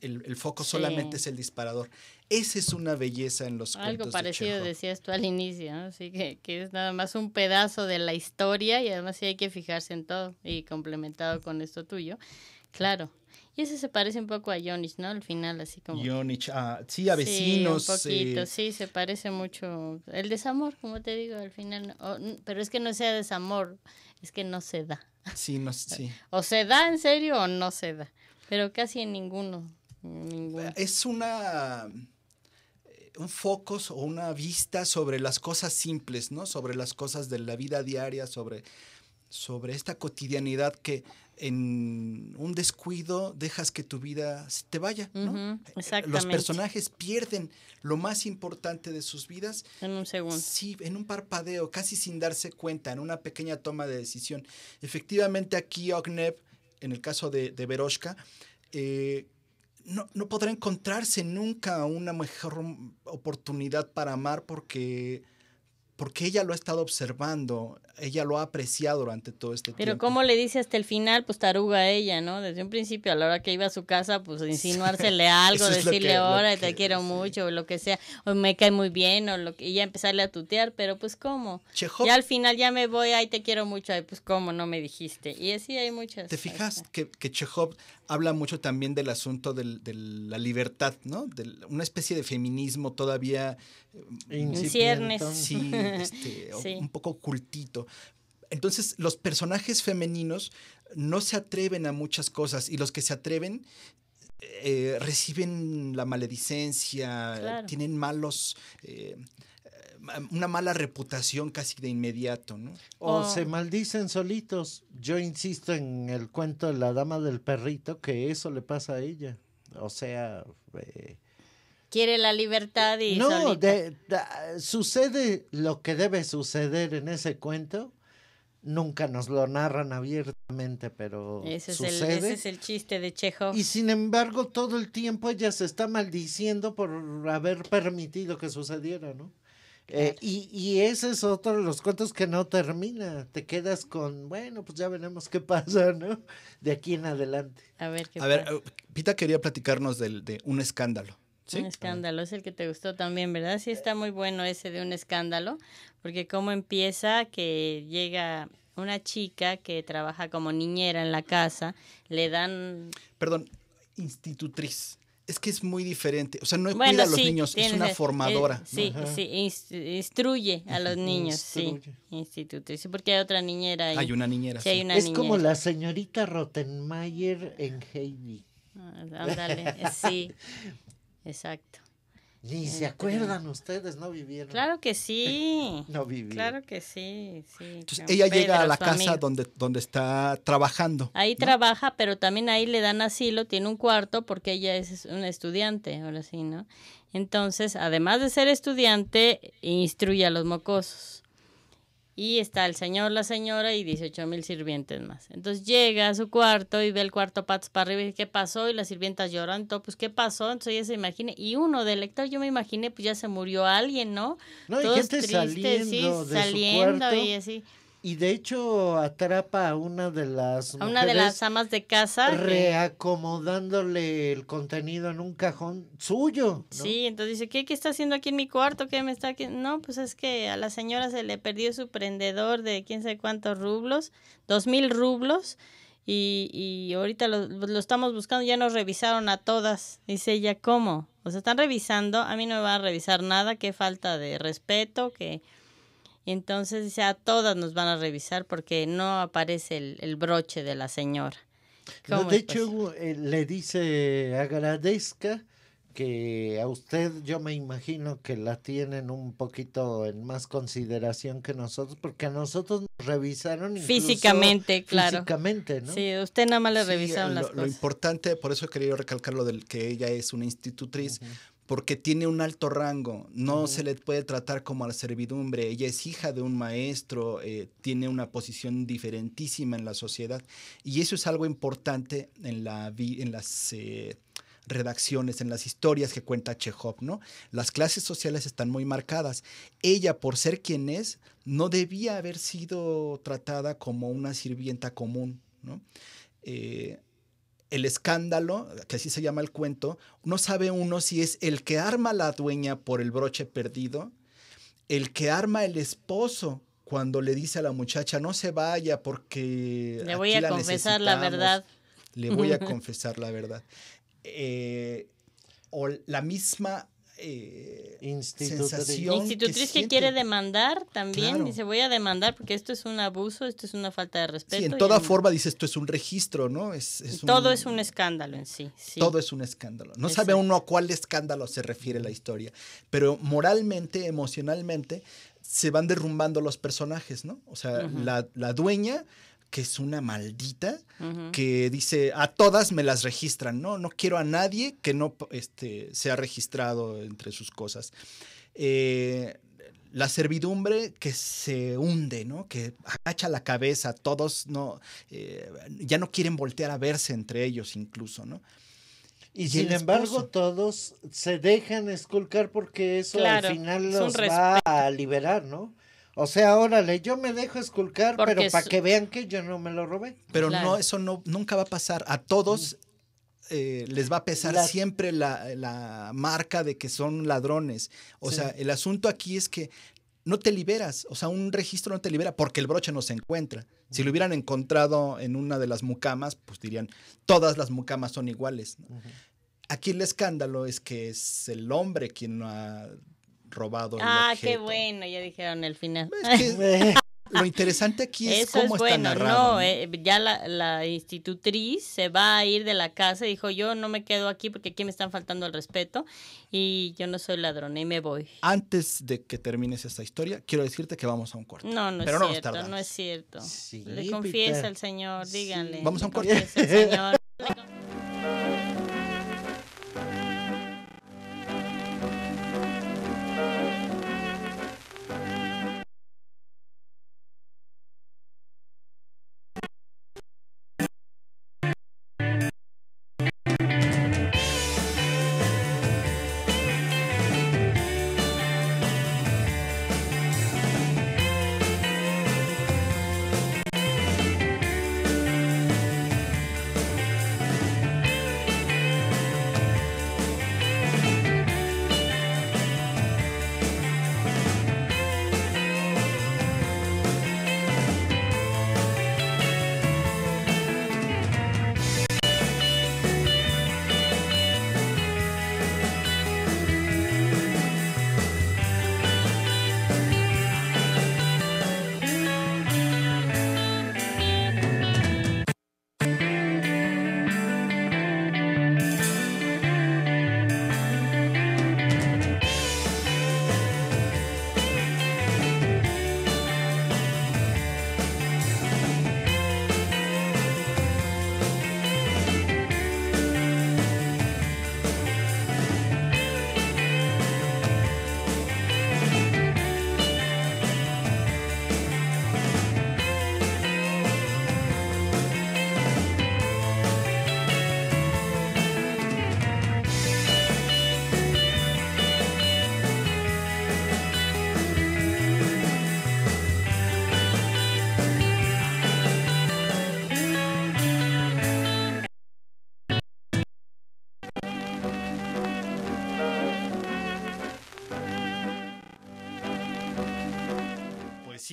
el, foco solamente es el disparador. Esa es una belleza en los Algo parecido decías tú al inicio, ¿no? Así que, que, es nada más un pedazo de la historia y además sí hay que fijarse en todo y complementado con esto tuyo. Claro. Y eso se parece un poco a Yonich, ¿no? Al final, así como... Jonich, ah, sí, a vecinos. Eh. Sí, se parece mucho. El desamor, como te digo, al final... pero es que no sea desamor, es que no se da. Sí, no, sí. O se da en serio o no se da. Pero casi en ninguno. Es una eh, un foco o una vista sobre las cosas simples, ¿no? Sobre las cosas de la vida diaria, sobre, sobre esta cotidianidad que en un descuido dejas que tu vida se te vaya, eh, Los personajes pierden lo más importante de sus vidas. En un segundo. Sí, en un parpadeo, casi sin darse cuenta, en una pequeña toma de decisión. Efectivamente, aquí Ognev, en el caso de, Veroshka, eh, no, no podrá encontrarse nunca una mejor oportunidad para amar porque porque ella lo ha estado observando, ella lo ha apreciado durante todo este tiempo. Pero como le dice hasta el final, pues taruga a ella, ¿no? Desde un principio, a la hora que iba a su casa, pues insinuársele algo, decirle ahora te quiero mucho, o lo que sea, o me cae muy bien, o lo que, y ya empezarle a tutear, pero pues cómo. y ya al final ya me voy, ahí te quiero mucho, ahí pues cómo, no me dijiste. Y así hay muchas. ¿Te fijas que, que, Chekhov habla mucho también del asunto de la libertad, ¿no? De una especie de feminismo todavía... Mm, en Sí, este, un poco ocultito. Entonces, los personajes femeninos no se atreven a muchas cosas y los que se atreven eh, reciben la maledicencia, tienen malos... Eh, una mala reputación casi de inmediato, ¿no? O oh. se maldicen solitos. Yo insisto en el cuento de la dama del perrito que eso le pasa a ella. O sea, eh, quiere la libertad y no sucede lo que debe suceder en ese cuento nunca nos lo narran abiertamente pero ese sucede. es el ese es el chiste de Chejo y sin embargo todo el tiempo ella se está maldiciendo por haber permitido que sucediera no eh, y, y ese es otro de los cuentos que no termina. Te quedas con, bueno, pues ya veremos qué pasa, ¿no? De aquí en adelante. A ver, ver Pita quería platicarnos del, de un escándalo. Un escándalo, es el que te gustó también, ¿verdad? Sí, está muy bueno ese de un escándalo, porque cómo empieza que llega una chica que trabaja como niñera en la casa, le dan... Perdón, institutriz. Es que es muy diferente. O sea, no cuida a los niños, es una eh, formadora. sí, sí, instruye a los niños, sí. Institutriz. Porque hay otra niñera ahí. Hay una niñera, sí. es como la señorita Rottenmeier en Heidi. Ah, ándale, sí. Exacto. Ni se este, acuerdan ustedes, no vivieron. Claro que sí. no vivieron. Claro que sí, sí. Entonces, ella llega a la casa donde, donde está trabajando. Ahí trabaja, pero también ahí le dan asilo, tiene un cuarto porque ella es una estudiante, ahora sí, ¿no? Entonces, además de ser estudiante, instruye a los mocosos y está el señor, la señora y 18 mil sirvientes más. Entonces llega a su cuarto y ve el cuarto patos para arriba y dice, ¿qué pasó? Y las sirvientas lloran, todo, pues ¿qué pasó? Entonces ella se imagina, y uno del lector, yo me imaginé, pues ya se murió alguien, ¿no? No, Todos saliendo, cuarto. y así y de hecho atrapa a una de las una de las amas de casa reacomodándole el contenido en un cajón suyo sí entonces dice ¿qué, qué está haciendo aquí en mi cuarto qué me está aquí? no pues es que a la señora se le perdió su prendedor de quién sabe cuántos rublos dos mil rublos y, y ahorita lo, pues, estamos buscando ya nos revisaron a todas dice ella cómo o sea están revisando a mí no me va a revisar nada qué falta de respeto que y entonces ya a todas nos van a revisar porque no aparece el, broche de la señora. de hecho, eh, le dice, agradezca que a usted yo me imagino que la tienen un poquito en más consideración que nosotros, porque a nosotros nos revisaron físicamente, claro. Físicamente, ¿no? Sí, usted nada más le revisaron eh, las cosas. Lo importante, por eso he querido recalcar lo del que ella es una institutriz, porque tiene un alto rango, no se le puede tratar como a la servidumbre, ella es hija de un maestro, eh, tiene una posición diferentísima en la sociedad y eso es algo importante en, la, las... Eh, redacciones, en las historias que cuenta Chekhov, ¿no? Las clases sociales están muy marcadas. Ella, por ser quien es, no debía haber sido tratada como una sirvienta común, ¿no? Eh, el escándalo, que así se llama el cuento, no sabe uno si es el que arma la dueña por el broche perdido, el que arma el esposo cuando le dice a la muchacha, no se vaya porque... Le voy a confesar la verdad. Le voy a confesar la verdad. Eh, o la misma eh, Institutriz que, quiere demandar también, dice voy a demandar porque esto es un abuso, esto es una falta de respeto. Sí, en toda forma dice esto es un registro, ¿no? Es, todo es un escándalo en sí, sí. Todo es un escándalo. No sabe uno a cuál escándalo se refiere la historia, pero moralmente, emocionalmente, se van derrumbando los personajes, ¿no? O sea, la, la dueña que es una maldita, que dice, a todas me las registran, ¿no? No quiero a nadie que no este, sea registrado entre sus cosas. Eh, la servidumbre que se hunde, ¿no? Que agacha la cabeza, todos no, eh, ya no quieren voltear a verse entre ellos incluso, ¿no? Y, sin embargo, todos se dejan esculcar porque eso al final los va a liberar, ¿no? O sea, órale, yo me dejo esculcar, pero para que vean que yo no me lo robé. Pero no, eso no, nunca va a pasar. A todos mm. eh, les va a pesar siempre la, marca de que son ladrones. O sea, el asunto aquí es que no te liberas, o sea, un registro no te libera porque el broche no se encuentra. Si lo hubieran encontrado en una de las mucamas, pues dirían, todas las mucamas son iguales. Aquí el escándalo es que es el hombre quien no ha robado. El ah, qué bueno, ya dijeron el final. Es que, lo interesante aquí es Eso cómo es bueno, está narrado. No, eh, ya la, la, institutriz se va a ir de la casa y dijo, yo no me quedo aquí porque aquí me están faltando el respeto y yo no soy ladrona y me voy. Antes de que termines esta historia, quiero decirte que vamos a un corte. No, no es cierto, no es cierto. Le confiesa el Señor, díganle. Vamos a un corte.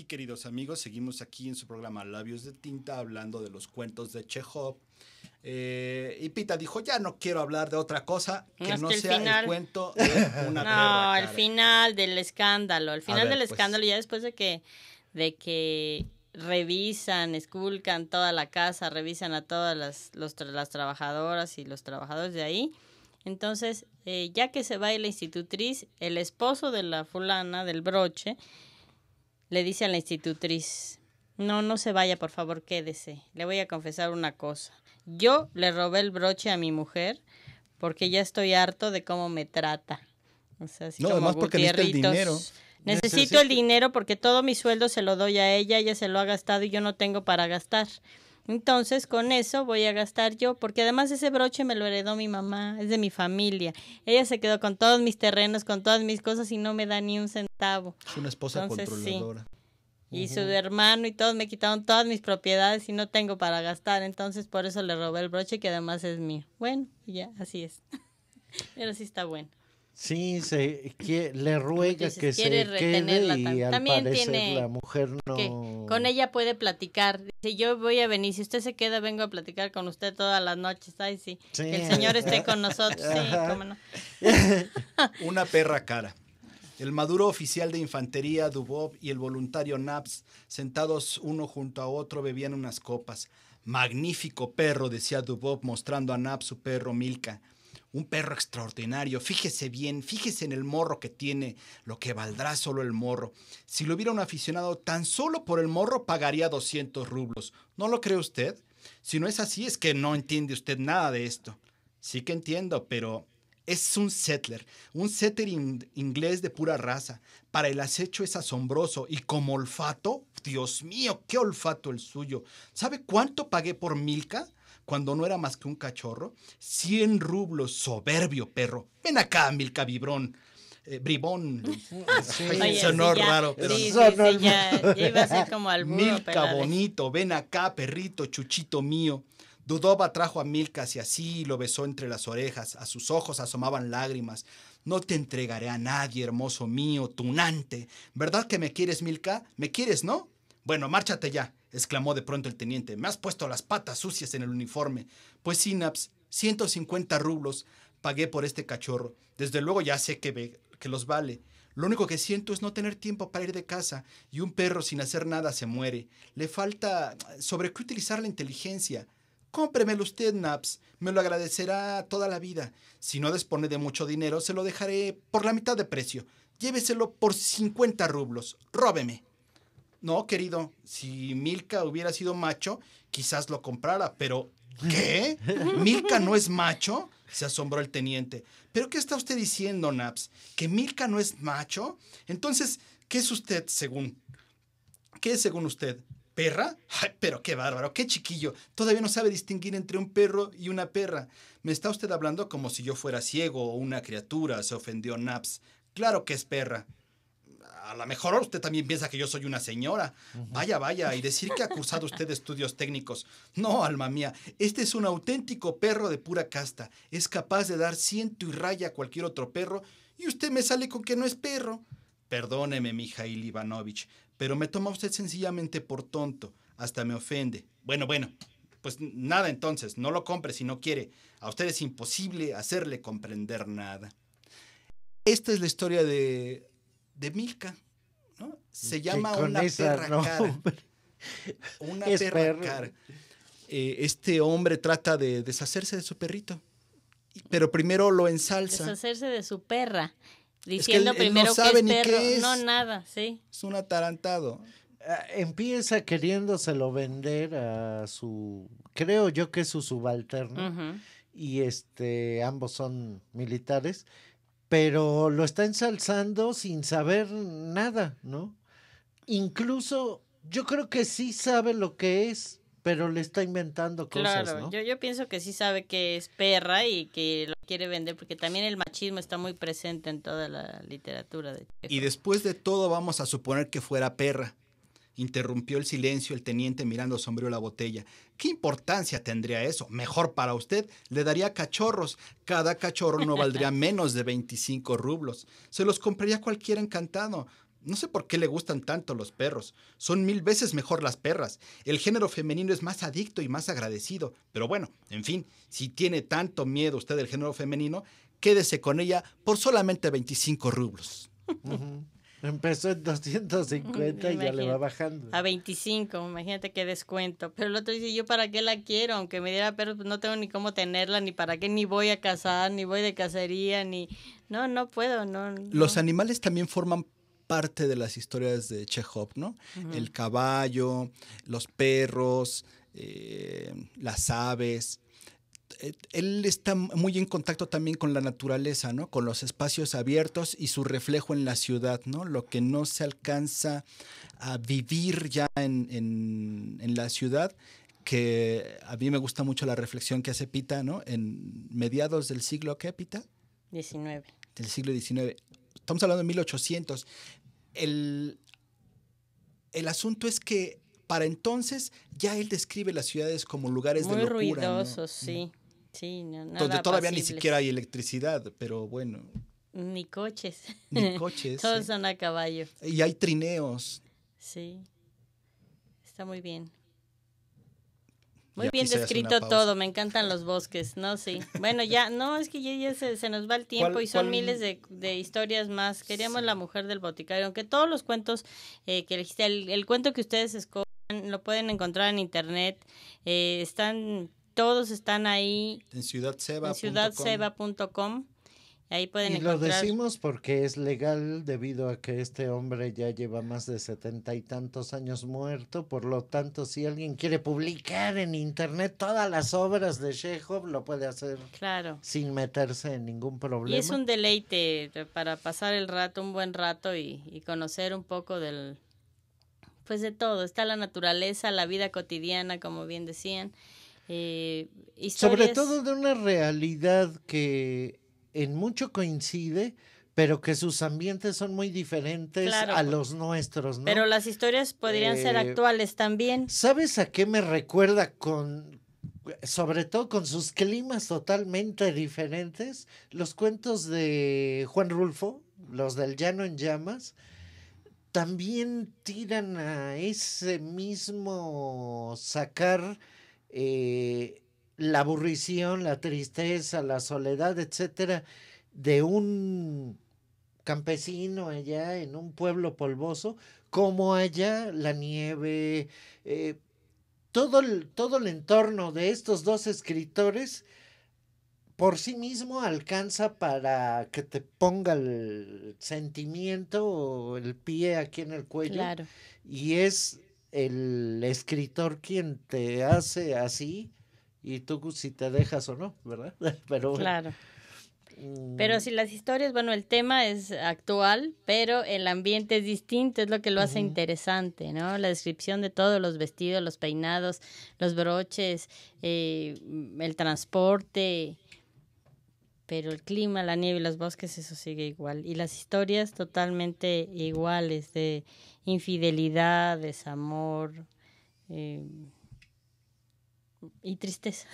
queridos amigos, seguimos aquí en su programa Labios de Tinta hablando de los cuentos de Chekhov. Eh, y Pita dijo, ya no quiero hablar de otra cosa que no, sea final... el cuento de una No, el final del escándalo, el final del pues. escándalo, ya después de que, de que revisan, esculcan toda la casa, revisan a todas las, las trabajadoras y los trabajadores de ahí. Entonces, eh, ya que se va la institutriz, el esposo de la fulana, del broche, le dice a la institutriz, no, no se vaya, por favor, quédese. Le voy a confesar una cosa. Yo le robé el broche a mi mujer porque ya estoy harto de cómo me trata. O sea, no, además porque el dinero. Necesito el dinero porque todo mi sueldo se lo doy a ella, ella se lo ha gastado y yo no tengo para gastar. Entonces, con eso voy a gastar yo, porque además ese broche me lo heredó mi mamá, es de mi familia. Ella se quedó con todos mis terrenos, con todas mis cosas y no me da ni un centavo. Es una esposa controladora. Y su hermano y todos me quitaron todas mis propiedades y no tengo para gastar. Entonces, por eso le robé el broche que además es mío. Bueno, ya, así es. Pero sí está bueno. Sí, se, que, le ruega que se quede y también. Al parecer, la mujer no... con ella puede platicar. Dice, yo voy a venir, si usted se queda, vengo a platicar con usted todas las noches. Ay, sí, que el Señor esté con nosotros. Sí, cómo Una perra cara. El maduro oficial de infantería Dubov y el voluntario Naps, sentados uno junto a otro, bebían unas copas. Magnífico perro, decía Dubov, mostrando a Naps su perro Milka un perro extraordinario, fíjese bien, fíjese en el morro que tiene, lo que valdrá solo el morro. Si lo hubiera un aficionado, tan solo por el morro pagaría 200 rublos. ¿No lo cree usted? Si no es así, es que no entiende usted nada de esto. Sí que entiendo, pero es un settler, un settler inglés de pura raza. Para el acecho es asombroso y como olfato, Dios mío, qué olfato el suyo. ¿Sabe cuánto pagué por Milka? cuando no era más que un cachorro, 100 rublos, soberbio perro. Ven acá, Milka, Vibrón. bribón. Sí. sonó raro. Pero como al Milka bonito, ven acá, perrito, chuchito mío. Dudoba trajo a Milka hacia así y lo besó entre las orejas. A sus ojos asomaban lágrimas. No te entregaré a nadie, hermoso mío, tunante. ¿Verdad que me quieres, Milka? ¿Me quieres, no? Bueno, márchate ya, exclamó de pronto el teniente. Me has puesto las patas sucias en el uniforme. Pues Sinaps, 150 rublos pagué por este cachorro. Desde luego ya sé que, que los vale. Lo único que siento es no tener tiempo para ir de casa y un perro sin hacer nada se muere. Le falta eh, sobre qué utilizar la inteligencia. Cómpremelo usted, Naps. Me lo agradecerá toda la vida. Si no dispone de mucho dinero, se lo dejaré por la mitad de precio. Lléveselo por 50 rublos. Róbeme no, querido, si Milka hubiera sido macho, quizás lo comprara, pero ¿qué? ¿Milka no es macho? Se asombró el teniente. ¿Pero qué está usted diciendo, Naps? ¿Que Milka no es macho? Entonces, ¿qué es usted según? ¿Qué es según usted? ¿Perra? pero qué bárbaro, qué chiquillo. Todavía no sabe distinguir entre un perro y una perra. Me está usted hablando como si yo fuera ciego o una criatura, se ofendió Naps. Claro que es perra a lo mejor usted también piensa que yo soy una señora. Vaya, vaya, y decir que ha cursado usted estudios técnicos. No, alma mía, este es un auténtico perro de pura casta. Es capaz de dar ciento y raya a cualquier otro perro y usted me sale con que no es perro. Perdóneme, Mijail Ivanovich, pero me toma usted sencillamente por tonto. Hasta me ofende. Bueno, bueno, pues nada entonces, no lo compre si no quiere. A usted es imposible hacerle comprender nada. Esta es la historia de de Milka, ¿no? Se llama una perra cara. Una perra eh, este hombre trata de deshacerse de su perrito, pero primero lo ensalza. Deshacerse de su perra, diciendo primero que es No, nada, sí. Es un atarantado. Ah, empieza queriéndoselo vender a su, creo yo que es su subalterno, y este, ambos son militares pero lo está ensalzando sin saber nada, ¿no? Incluso yo creo que sí sabe lo que es, pero le está inventando cosas. Claro, yo, pienso que sí sabe que es perra y que lo quiere vender, porque también el machismo está muy presente en toda la literatura. De Y después de todo vamos a suponer que fuera perra interrumpió el silencio el teniente mirando sombrío la botella. ¿Qué importancia tendría eso? Mejor para usted, le daría cachorros. Cada cachorro no valdría menos de 25 rublos. Se los compraría cualquier encantado. No sé por qué le gustan tanto los perros. Son mil veces mejor las perras. El género femenino es más adicto y más agradecido. Pero bueno, en fin, si tiene tanto miedo usted del género femenino, quédese con ella por solamente 25 rublos. Empezó en 250 y ya le va bajando. A 25, imagínate qué descuento. Pero el otro dice, ¿yo para qué la quiero? Aunque me diera pero no tengo ni cómo tenerla, ni para qué, ni voy a cazar, ni voy de cacería, ni... No, no puedo, no. Los animales también forman parte de las historias de Chekhov, ¿no? El caballo, los perros, eh, las aves, eh, él está muy en contacto también con la naturaleza, ¿no? Con los espacios abiertos y su reflejo en la ciudad, ¿no? Lo que no se alcanza a vivir ya en, la ciudad, que a mí me gusta mucho la reflexión que hace Pita, ¿no? En mediados del siglo, ¿qué, Pita? 19. Del siglo XIX. Estamos hablando de 1800. El, el asunto es que para entonces ya él describe las ciudades como lugares de locura. ruidosos, sí. Donde todavía ni siquiera hay electricidad, pero bueno. Ni coches. Ni coches. Todos son a caballo. Y hay trineos. Sí. Está muy bien. Muy bien descrito todo, me encantan los bosques, ¿no? Sí. Bueno, ya, no, es que ya, se, nos va el tiempo y son miles de, historias más. Queríamos La Mujer del Boticario, aunque todos los cuentos eh, que elegiste, el, cuento que ustedes escogen, lo pueden encontrar en internet, eh, están todos están ahí. En ciudadseba.com. ahí pueden y Lo decimos porque es legal debido a que este hombre ya lleva más de setenta y tantos años muerto. Por lo tanto, si alguien quiere publicar en internet todas las obras de Chekhov, lo puede hacer claro. sin meterse en ningún problema. Y es un deleite para pasar el rato, un buen rato y, y conocer un poco del, pues de todo. Está la naturaleza, la vida cotidiana, como bien decían. Eh, sobre todo de una realidad que en mucho coincide, pero que sus ambientes son muy diferentes a los nuestros, Pero las historias podrían ser eh, actuales también. ¿Sabes a qué me recuerda con, sobre todo con sus climas totalmente diferentes, los cuentos de Juan Rulfo, los del Llano en Llamas, también tiran a ese mismo sacar eh, la aburrición, la tristeza, la soledad, etcétera, de un campesino allá en un pueblo polvoso, como allá la nieve, eh, todo, el, todo el entorno de estos dos escritores por sí mismo alcanza para que te ponga el sentimiento o el pie aquí en el cuello. Y es el escritor quien te hace así y tú si te dejas o no, ¿verdad? Pero Claro. Pero mm. si las historias, bueno, el tema es actual, pero el ambiente es distinto, es lo que lo hace interesante, ¿no? La descripción de todos los vestidos, los peinados, los broches, eh, el transporte, pero el clima, la nieve y los bosques, eso sigue igual. Y las historias totalmente iguales de infidelidad, desamor eh, y tristeza.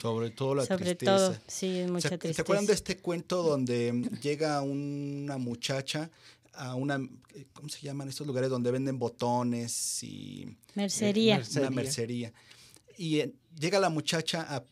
Sobre todo la Sobre Todo, sí, mucha tristeza. ¿Se acuerdan de este cuento donde mm, llega una muchacha a una, eh, ¿cómo se llaman estos lugares donde venden botones y... Eh, mercería. Una mercería. Y llega la muchacha a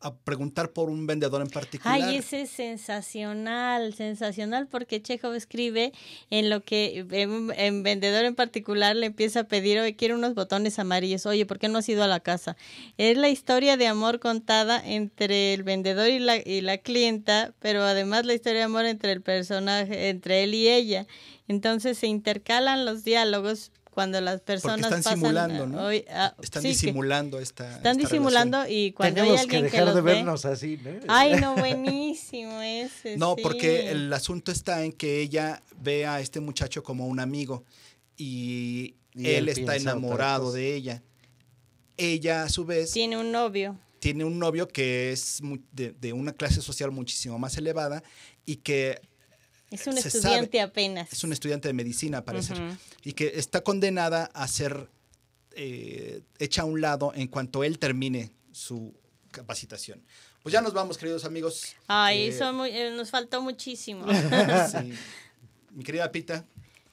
a preguntar por un vendedor en particular. Ay, ese es sensacional, sensacional, porque Chejo escribe en lo que en, vendedor en particular le empieza a pedir, oye, quiero unos botones amarillos, oye, ¿por qué no has ido a la casa? Es la historia de amor contada entre el vendedor y la, y la clienta, pero además la historia de amor entre el personaje, entre él y ella. Entonces se intercalan los diálogos cuando las personas están simulando, ¿no? Ah, están disimulando esta. Están disimulando y cuando hay alguien que dejar de vernos así, ¿no? Ay, no, buenísimo ese. No, porque el asunto está en que ella ve a este muchacho como un amigo y, él, está enamorado de ella. Ella a su vez tiene un novio. Tiene un novio que es de una clase social muchísimo más elevada y que es un estudiante apenas. Es un estudiante de medicina, parece. Y que está condenada a ser eh, hecha a un lado en cuanto él termine su capacitación. Pues ya nos vamos, queridos amigos. Ay, eh, eh, nos faltó muchísimo. Mi querida Pita.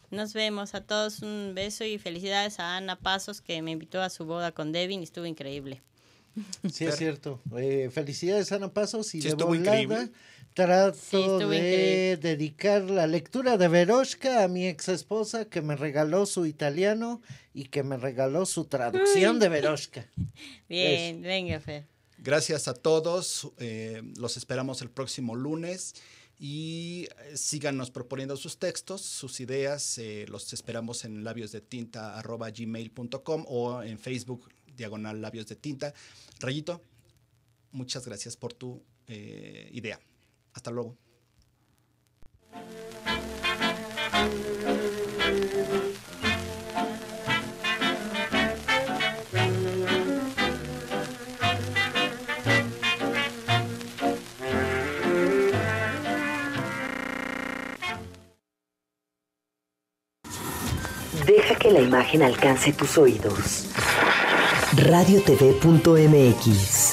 Nos vemos a todos. Un beso y felicidades a Ana Pasos que me invitó a su boda con Devin y estuvo increíble. Sí, es cierto. felicidades, Ana Pasos y sí, estuvo increíble trato de dedicar la lectura de Veroshka a mi ex esposa que me regaló su italiano y que me regaló su traducción de Veroshka. Bien, venga, fe. Gracias a todos. Eh, los esperamos el próximo lunes y eh, síganos proponiendo sus textos, sus ideas. Eh, los esperamos en Labios de labiosdetinta.gmail.com o en Facebook, diagonal labios de tinta. Rayito, muchas gracias por tu idea. Hasta luego. Deja que la imagen alcance tus oídos. Radio MX.